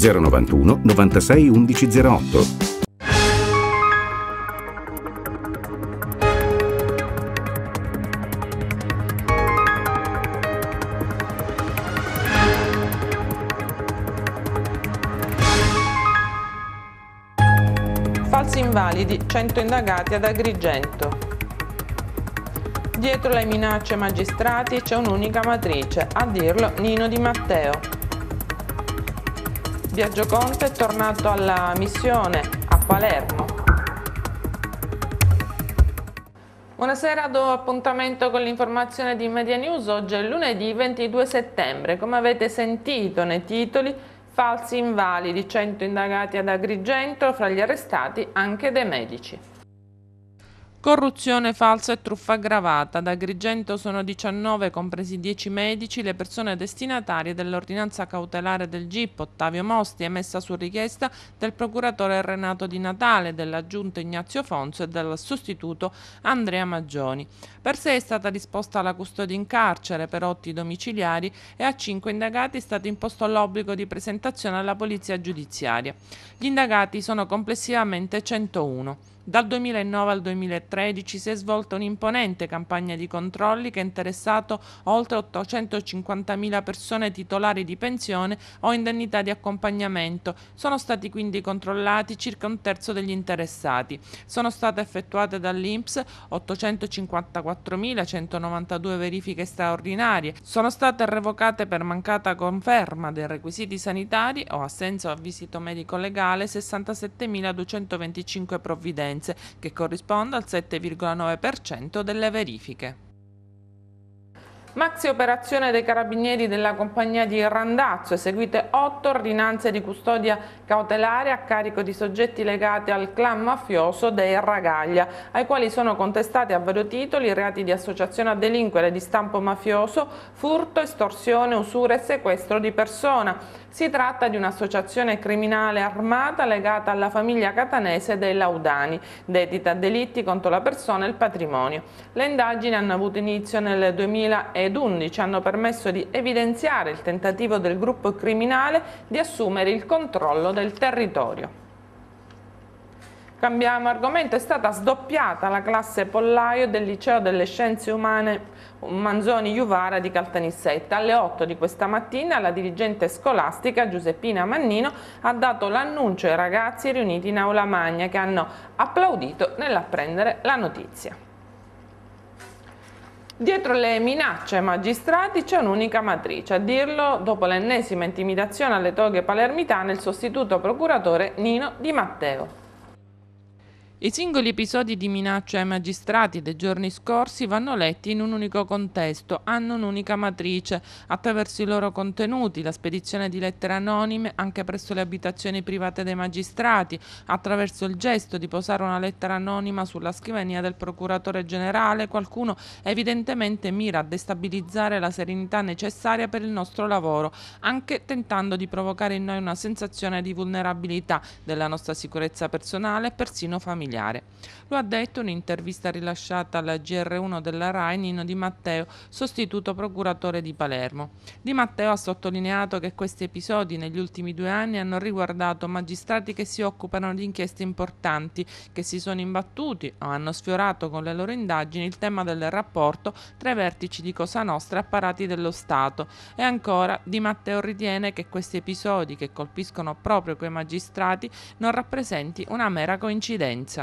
091 96 11 08 Falsi invalidi, 100 indagati ad Agrigento. Dietro le minacce magistrati c'è un'unica matrice, a dirlo Nino Di Matteo. Biagio Conte è tornato alla missione a Palermo. Buonasera, do appuntamento con l'informazione di Media News. Oggi è lunedì 22 settembre. Come avete sentito nei titoli, falsi invalidi, 100 indagati ad Agrigento, fra gli arrestati anche dei medici. Corruzione falsa e truffa aggravata. Da Agrigento sono 19, compresi 10 medici, le persone destinatarie dell'ordinanza cautelare del GIP Ottavio Mosti, emessa su richiesta del procuratore Renato Di Natale, della giunta Ignazio Fonso e del sostituto Andrea Maggioni. Per sé è stata disposta la custodia in carcere per otti domiciliari e a cinque indagati è stato imposto l'obbligo di presentazione alla polizia giudiziaria. Gli indagati sono complessivamente 101. Dal 2009 al 2013 si è svolta un'imponente campagna di controlli che ha interessato oltre 850.000 persone titolari di pensione o indennità di accompagnamento. Sono stati quindi controllati circa un terzo degli interessati. Sono state effettuate dall'INPS 854.192 verifiche straordinarie. Sono state revocate per mancata conferma dei requisiti sanitari o assenza a visito medico legale 67.225 provvidenze competenze, che corrisponde al 7,9% delle verifiche. Maxi operazione dei carabinieri della compagnia di Randazzo, eseguite otto ordinanze di custodia cautelare a carico di soggetti legati al clan mafioso dei Ragaglia, ai quali sono contestati a vario titolo i reati di associazione a delinquere di stampo mafioso, furto, estorsione, usura e sequestro di persona. Si tratta di un'associazione criminale armata legata alla famiglia catanese dei Laudani, dedita a delitti contro la persona e il patrimonio. Le indagini hanno avuto inizio nel 2000 ed 11 hanno permesso di evidenziare il tentativo del gruppo criminale di assumere il controllo del territorio. Cambiamo argomento, è stata sdoppiata la classe pollaio del Liceo delle Scienze Umane Manzoni Juvara di Caltanissetta. Alle 8 di questa mattina la dirigente scolastica Giuseppina Mannino ha dato l'annuncio ai ragazzi riuniti in aula magna che hanno applaudito nell'apprendere la notizia. Dietro le minacce ai magistrati c'è un'unica matrice, a dirlo dopo l'ennesima intimidazione alle toghe palermitane il sostituto procuratore Nino Di Matteo. I singoli episodi di minaccia ai magistrati dei giorni scorsi vanno letti in un unico contesto, hanno un'unica matrice. Attraverso i loro contenuti, la spedizione di lettere anonime anche presso le abitazioni private dei magistrati, attraverso il gesto di posare una lettera anonima sulla scrivania del procuratore generale, qualcuno evidentemente mira a destabilizzare la serenità necessaria per il nostro lavoro, anche tentando di provocare in noi una sensazione di vulnerabilità della nostra sicurezza personale e persino familiare familiare. Lo ha detto in un'intervista rilasciata alla GR1 della RAI Nino Di Matteo, sostituto procuratore di Palermo. Di Matteo ha sottolineato che questi episodi negli ultimi due anni hanno riguardato magistrati che si occupano di inchieste importanti, che si sono imbattuti o hanno sfiorato con le loro indagini il tema del rapporto tra i vertici di Cosa Nostra e apparati dello Stato. E ancora Di Matteo ritiene che questi episodi che colpiscono proprio quei magistrati non rappresenti una mera coincidenza.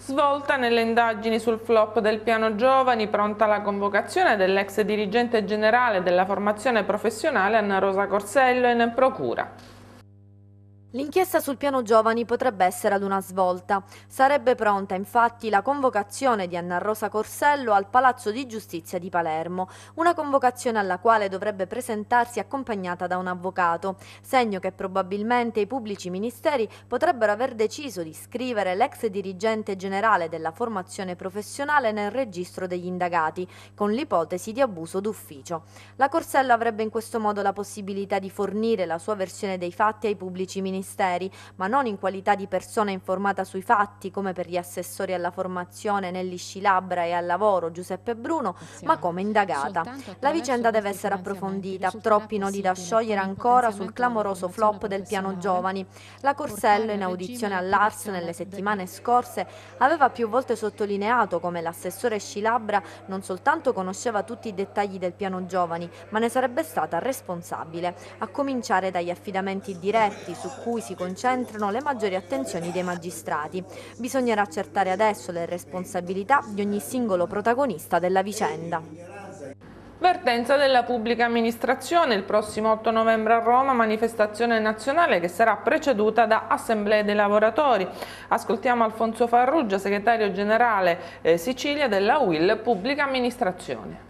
Svolta nelle indagini sul flop del piano giovani, pronta la convocazione dell'ex dirigente generale della formazione professionale Anna Rosa Corsello in procura. L'inchiesta sul piano giovani potrebbe essere ad una svolta. Sarebbe pronta infatti la convocazione di Anna Rosa Corsello al Palazzo di Giustizia di Palermo, una convocazione alla quale dovrebbe presentarsi accompagnata da un avvocato, segno che probabilmente i pubblici ministeri potrebbero aver deciso di scrivere l'ex dirigente generale della formazione professionale nel registro degli indagati, con l'ipotesi di abuso d'ufficio. La Corsello avrebbe in questo modo la possibilità di fornire la sua versione dei fatti ai pubblici ministeri ministeri, ma non in qualità di persona informata sui fatti come per gli assessori alla formazione Nelly Scilabra e al lavoro Giuseppe Bruno, ma come indagata. La vicenda deve essere approfondita, troppi nodi da sciogliere ancora sul clamoroso flop del piano giovani. La Corsello in audizione all'Ars nelle settimane scorse aveva più volte sottolineato come l'assessore Scilabra non soltanto conosceva tutti i dettagli del piano giovani, ma ne sarebbe stata responsabile, a cominciare dagli affidamenti diretti su cui cui si concentrano le maggiori attenzioni dei magistrati. Bisognerà accertare adesso le responsabilità di ogni singolo protagonista della vicenda. Vertenza della pubblica amministrazione, il prossimo 8 novembre a Roma, manifestazione nazionale che sarà preceduta da Assemblee dei lavoratori. Ascoltiamo Alfonso Farrugia, segretario generale eh, Sicilia della UIL Pubblica Amministrazione.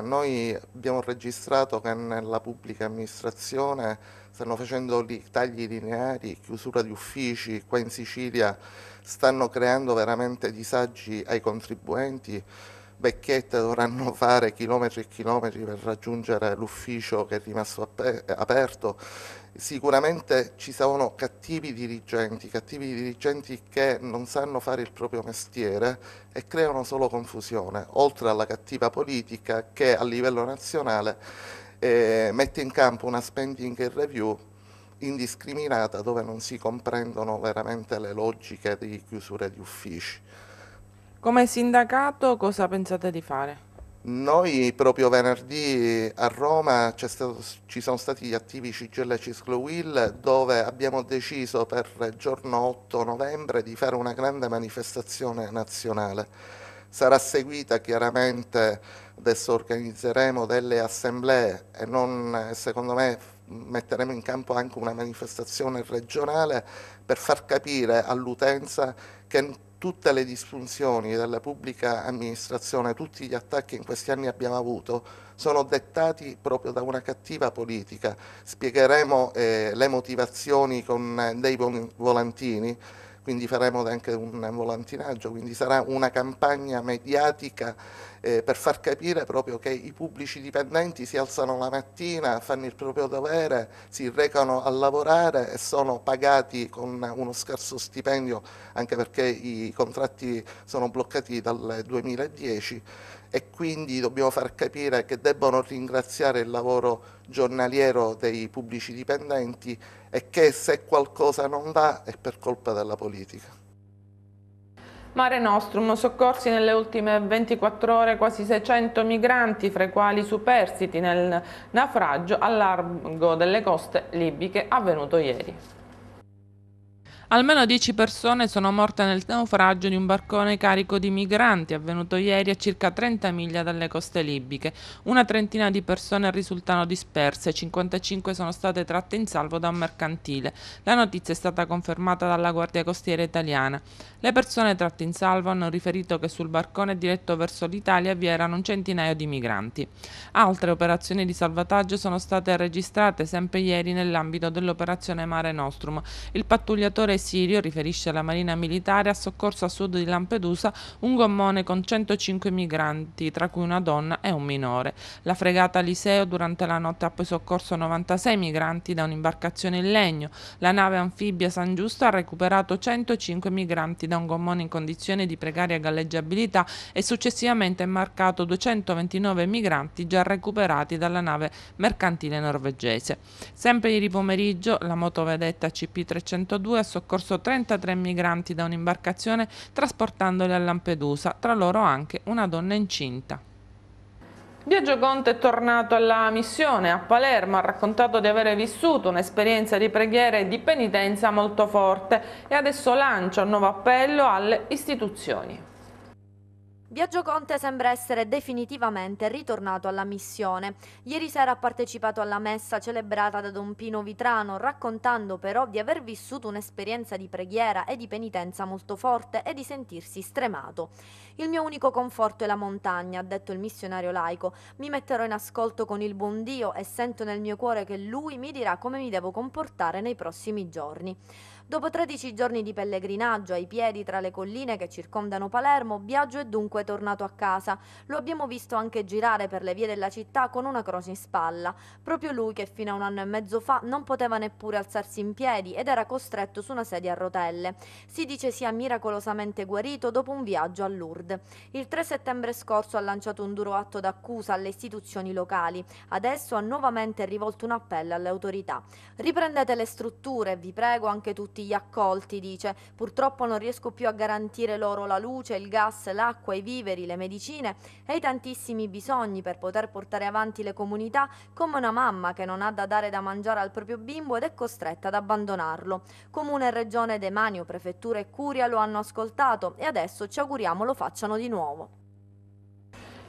Noi abbiamo registrato che nella pubblica amministrazione stanno facendo tagli lineari, chiusura di uffici, qua in Sicilia stanno creando veramente disagi ai contribuenti vecchiette dovranno fare chilometri e chilometri per raggiungere l'ufficio che è rimasto aperto. Sicuramente ci sono cattivi dirigenti, cattivi dirigenti che non sanno fare il proprio mestiere e creano solo confusione, oltre alla cattiva politica che a livello nazionale eh, mette in campo una spending review indiscriminata dove non si comprendono veramente le logiche di chiusure di uffici. Come sindacato cosa pensate di fare? Noi proprio venerdì a Roma stato, ci sono stati gli attivi Cigella e dove abbiamo deciso per giorno 8 novembre di fare una grande manifestazione nazionale sarà seguita chiaramente, adesso organizzeremo delle assemblee e non, secondo me metteremo in campo anche una manifestazione regionale per far capire all'utenza che tutte le disfunzioni della pubblica amministrazione, tutti gli attacchi che in questi anni abbiamo avuto, sono dettati proprio da una cattiva politica. Spiegheremo eh, le motivazioni con eh, dei volantini, quindi faremo anche un volantinaggio, quindi sarà una campagna mediatica eh, per far capire proprio che i pubblici dipendenti si alzano la mattina, fanno il proprio dovere, si recano a lavorare e sono pagati con uno scarso stipendio anche perché i contratti sono bloccati dal 2010 e quindi dobbiamo far capire che debbono ringraziare il lavoro giornaliero dei pubblici dipendenti e che se qualcosa non va è per colpa della politica. Mare Nostrum, soccorsi nelle ultime 24 ore quasi 600 migranti, fra i quali superstiti nel naufragio a largo delle coste libiche avvenuto ieri. Almeno 10 persone sono morte nel naufragio di un barcone carico di migranti avvenuto ieri a circa 30 miglia dalle coste libiche. Una trentina di persone risultano disperse, 55 sono state tratte in salvo da un mercantile. La notizia è stata confermata dalla Guardia Costiera italiana. Le persone tratte in salvo hanno riferito che sul barcone diretto verso l'Italia vi erano un centinaio di migranti. Altre operazioni di salvataggio sono state registrate sempre ieri nell'ambito dell'operazione Mare Nostrum. Il pattugliatore Sirio, riferisce la Marina Militare, ha soccorso a sud di Lampedusa un gommone con 105 migranti, tra cui una donna e un minore. La fregata Liseo durante la notte ha poi soccorso 96 migranti da un'imbarcazione in legno. La nave anfibia San Giusto ha recuperato 105 migranti da un gommone in condizione di precaria galleggiabilità e successivamente ha marcato 229 migranti già recuperati dalla nave mercantile norvegese. Sempre ieri pomeriggio la motovedetta CP302 ha soccorso soccorso 33 migranti da un'imbarcazione trasportandoli a Lampedusa, tra loro anche una donna incinta. Biagio Conte è tornato alla missione a Palermo, ha raccontato di avere vissuto un'esperienza di preghiera e di penitenza molto forte e adesso lancia un nuovo appello alle istituzioni. Viaggio Conte sembra essere definitivamente ritornato alla missione. Ieri sera ha partecipato alla messa celebrata da Don Pino Vitrano, raccontando però di aver vissuto un'esperienza di preghiera e di penitenza molto forte e di sentirsi stremato. Il mio unico conforto è la montagna, ha detto il missionario laico. Mi metterò in ascolto con il buon Dio e sento nel mio cuore che lui mi dirà come mi devo comportare nei prossimi giorni. Dopo 13 giorni di pellegrinaggio ai piedi tra le colline che circondano Palermo, Biagio è dunque tornato a casa. Lo abbiamo visto anche girare per le vie della città con una croce in spalla. Proprio lui che fino a un anno e mezzo fa non poteva neppure alzarsi in piedi ed era costretto su una sedia a rotelle. Si dice sia miracolosamente guarito dopo un viaggio a Lourdes. Il 3 settembre scorso ha lanciato un duro atto d'accusa alle istituzioni locali. Adesso ha nuovamente rivolto un appello alle autorità. Riprendete le strutture, vi prego, anche tutti tutti gli accolti, dice. Purtroppo non riesco più a garantire loro la luce, il gas, l'acqua, i viveri, le medicine e i tantissimi bisogni per poter portare avanti le comunità come una mamma che non ha da dare da mangiare al proprio bimbo ed è costretta ad abbandonarlo. Comune, e Regione, Demanio, Prefettura e Curia lo hanno ascoltato e adesso ci auguriamo lo facciano di nuovo.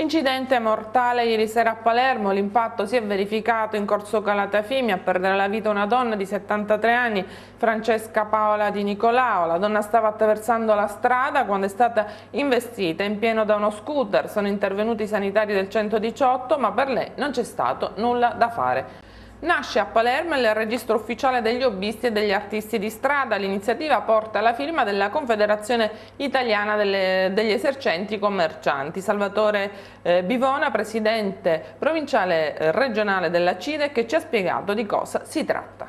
Incidente mortale ieri sera a Palermo, l'impatto si è verificato in corso Calatafimi a perdere la vita una donna di 73 anni, Francesca Paola Di Nicolao. La donna stava attraversando la strada quando è stata investita in pieno da uno scooter. Sono intervenuti i sanitari del 118 ma per lei non c'è stato nulla da fare. Nasce a Palermo il registro ufficiale degli hobbisti e degli artisti di strada. L'iniziativa porta la firma della Confederazione Italiana delle, degli Esercenti Commercianti. Salvatore eh, Bivona, presidente provinciale eh, regionale della CIDE, ci ha spiegato di cosa si tratta.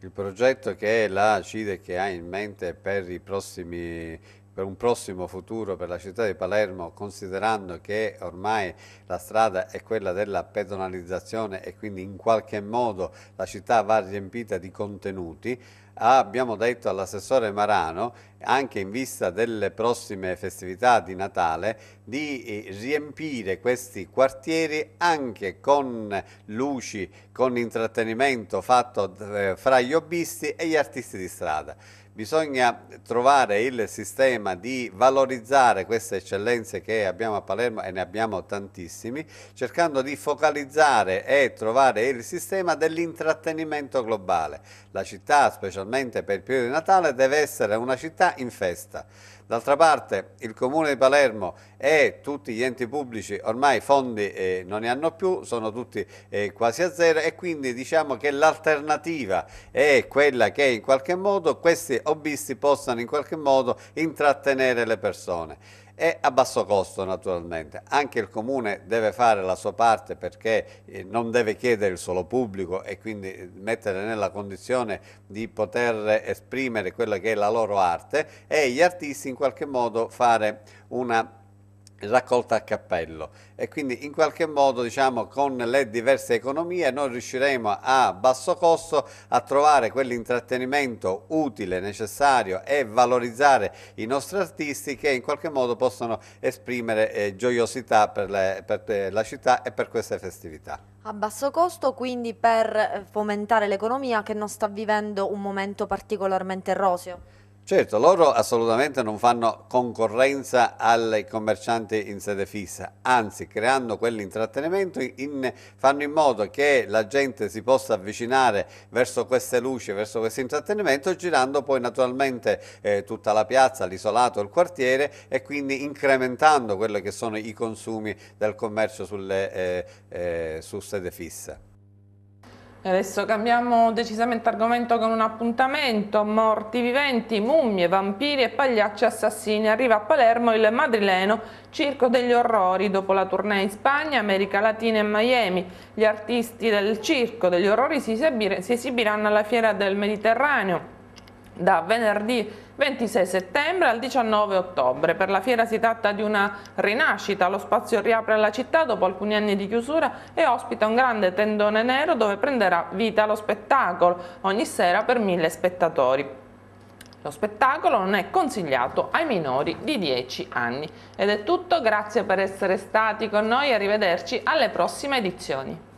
Il progetto che la CIDE ha in mente per i prossimi per un prossimo futuro per la città di Palermo, considerando che ormai la strada è quella della pedonalizzazione e quindi in qualche modo la città va riempita di contenuti, abbiamo detto all'assessore Marano, anche in vista delle prossime festività di Natale, di eh, riempire questi quartieri anche con luci, con intrattenimento fatto eh, fra gli hobbisti e gli artisti di strada bisogna trovare il sistema di valorizzare queste eccellenze che abbiamo a Palermo e ne abbiamo tantissimi, cercando di focalizzare e trovare il sistema dell'intrattenimento globale. La città, specialmente specialmente per il periodo di Natale, deve essere una città in festa. D'altra parte il Comune di Palermo e tutti gli enti pubblici ormai fondi eh, non ne hanno più, sono tutti eh, quasi a zero e quindi diciamo che l'alternativa è quella che in qualche modo questi hobbisti possano in qualche modo intrattenere le persone e a basso costo naturalmente. Anche il comune deve fare la sua parte perché eh, non deve chiedere il solo pubblico e quindi eh, mettere nella condizione di poter esprimere quella che è la loro arte e gli artisti in qualche modo fare una raccolta a cappello e quindi in qualche modo diciamo con le diverse economie noi riusciremo a basso costo a trovare quell'intrattenimento utile, necessario e valorizzare i nostri artisti che in qualche modo possono esprimere eh, gioiosità per, le, per eh, la città e per queste festività. A basso costo quindi per eh, fomentare l'economia che non sta vivendo un momento particolarmente roseo? Certo, loro assolutamente non fanno concorrenza ai commercianti in sede fissa, anzi creando quell'intrattenimento fanno in modo che la gente si possa avvicinare verso queste luci, verso questo intrattenimento, girando poi naturalmente eh, tutta la piazza, l'isolato, il quartiere e quindi incrementando quelli che sono i consumi del commercio sulle, eh, eh, su sede fissa. Adesso cambiamo decisamente argomento con un appuntamento, morti viventi, mummie, vampiri e pagliacci assassini. Arriva a Palermo il madrileno Circo degli Orrori, dopo la tournée in Spagna, America Latina e Miami. Gli artisti del Circo degli Orrori si esibiranno alla Fiera del Mediterraneo da venerdì 26 settembre al 19 ottobre. Per la fiera si tratta di una rinascita, lo spazio riapre la città dopo alcuni anni di chiusura e ospita un grande tendone nero dove prenderà vita lo spettacolo, ogni sera per mille spettatori. Lo spettacolo non è consigliato ai minori di 10 anni. Ed è tutto, grazie per essere stati con noi e arrivederci alle prossime edizioni.